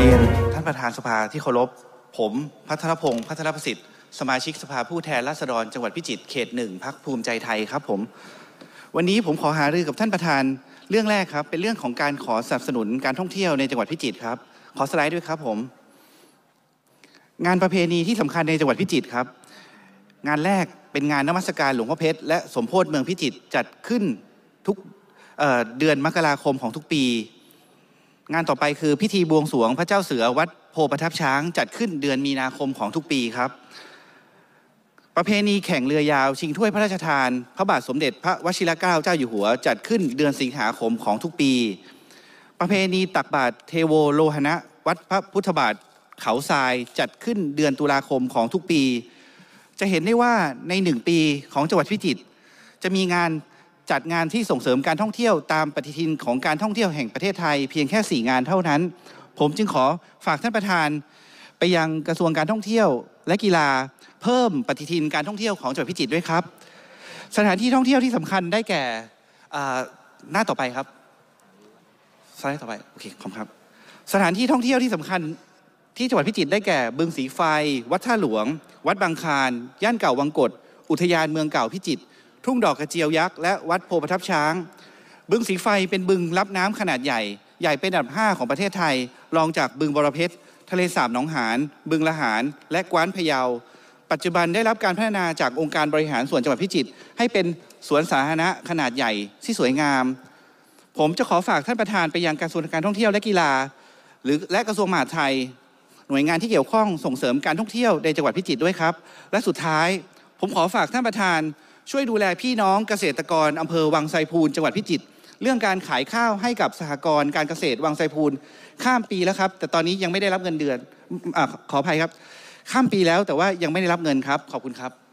เรียนท่านประธานสภาที่เคารพผม พัทรพงศ์พัทรประสิทธิ์สมาชิกสภาผู้แทนราษฎร จังหวัดพิจิตรเขตหนึ่งพักภูมิใจไทยครับผมวันนี้ผมขอหารือกับท่านประธานเรื่องแรกครับเป็นเรื่องของการขอสนับสนุนการท่องเที่ยวในจังหวัดพิจิตรครับขอสไลด์ด้วยครับผมงานประเพณีที่สำคัญในจังหวัดพิจิตรครับ งานแรกเป็นงานนมัสการหลวงพ่อเพชรและสมโพธิเมืองพิจิตรจัดขึ้นทุกเดือนมกราคมของทุกปีงานต่อไปคือพิธีบวงสรวงพระเจ้าเสือวัดโพประทับช้างจัดขึ้นเดือนมีนาคมของทุกปีครับ ประเพณีแข่งเรือยาว ชิงถ้วยพระราชทานพระบาทสมเด็จพระวชิรเกล้าเจ้าอยู่หัว จัดขึ้นเดือนสิงหาคมของทุกปี ประเพณีตักบาตรเทโวโลหณะวัดพระพุทธบาทเขาทรายจัดขึ้นเดือนตุลาคมของทุกปี จะเห็นได้ว่าในหนึ่งปีของจังหวัดพิจิตรจะมีงานจัดงานที่ส่งเสริมการท่องเที่ยวตามปฏิทินของการท่องเที่ยวแห่งประเทศไทยเพียงแค่4งานเท่านั้นผมจึงขอฝากท่านประธานไปยังกระทรวงการท่องเที่ยวและกีฬา เพิ่มปฏิทินการท่องเที่ยวของจังหวัดพิจิตรด้วยครับสถานที่ท่องเที่ยวที่สำคัญได้แก่หน้าต่อไปครับสไลด์ต่อไปโอเคขอบครับสถานที่ท่องเที่ยวที่สำคัญที่จังหวัดพิจิตรได้แก่บึงสีไฟ วัดท่าหลวง วัดบางคารย่านเก่าวังกดอุทยานเมืองเก่าพิจิตรทุ่งดอกกระเจียวยักษ์ และวัดโพประทับช้าง บึงสีไฟเป็นบึงรับน้ำขนาดใหญ่ ใหญ่เป็นอันดับ5ของประเทศไทยรองจากบึงบรเพชรทะเลสาบหนองหานบึงละหานและกว้านพะเยาปัจจุบันได้รับการพัฒนาจากองค์การบริหารส่วนจังหวัดพิจิตรให้เป็นสวนสาธารณะขนาดใหญ่ ที่สวยงาม ผมจะขอฝากท่านประธานไปยังกระทรวงการท่องเที่ยวและกีฬา หรือและกระทรวงมหาดไทย หน่วยงานที่เกี่ยวข้องส่งเสริมการท่องเที่ยวในจังหวัดพิจิตรด้วยครับ และสุดท้าย ผมขอฝากท่านประธานช่วยดูแลพี่น้องเกษตรกรอำเภอวังไซพูนจังหวัดพิจิตรเรื่องการขายข้าวให้กับสหกรณ์การเกษตรวังไซพูนข้ามปีแล้วครับ แต่ตอนนี้ยังไม่ได้รับเงินเดือนอขออภัยครับ ข้ามปีแล้วแต่ว่ายังไม่ได้รับเงินครับ ขอบคุณครับ